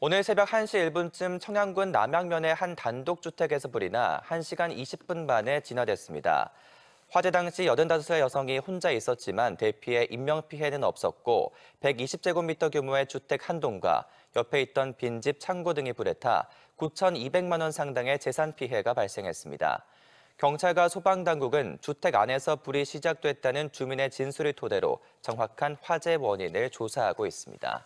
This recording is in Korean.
오늘 새벽 1시 1분쯤 청양군 남양면의 한 단독주택에서 불이 나 1시간 20분 만에 진화됐습니다. 화재 당시 85세 여성이 혼자 있었지만 대피해 인명피해는 없었고 120제곱미터 규모의 주택 한 동과 옆에 있던 빈집 창고 등이 불에 타 9,200만 원 상당의 재산 피해가 발생했습니다. 경찰과 소방당국은 주택 안에서 불이 시작됐다는 주민의 진술을 토대로 정확한 화재 원인을 조사하고 있습니다.